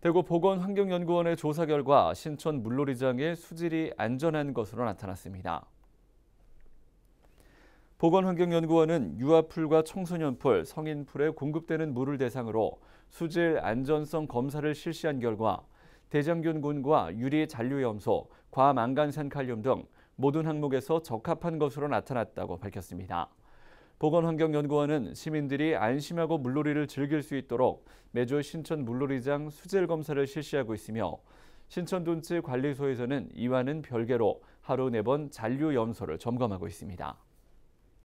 대구 보건환경연구원의 조사 결과 신촌 물놀이장의 수질이 안전한 것으로 나타났습니다. 보건환경연구원은 유아풀과 청소년풀, 성인풀에 공급되는 물을 대상으로 수질 안전성 검사를 실시한 결과 대장균군과 유리 잔류염소, 과망간산 칼륨 등 모든 항목에서 적합한 것으로 나타났다고 밝혔습니다. 보건환경연구원은 시민들이 안심하고 물놀이를 즐길 수 있도록 매주 신천 물놀이장 수질 검사를 실시하고 있으며 신천돈치 관리소에서는 이와는 별개로 하루 4번 잔류 염소를 점검하고 있습니다.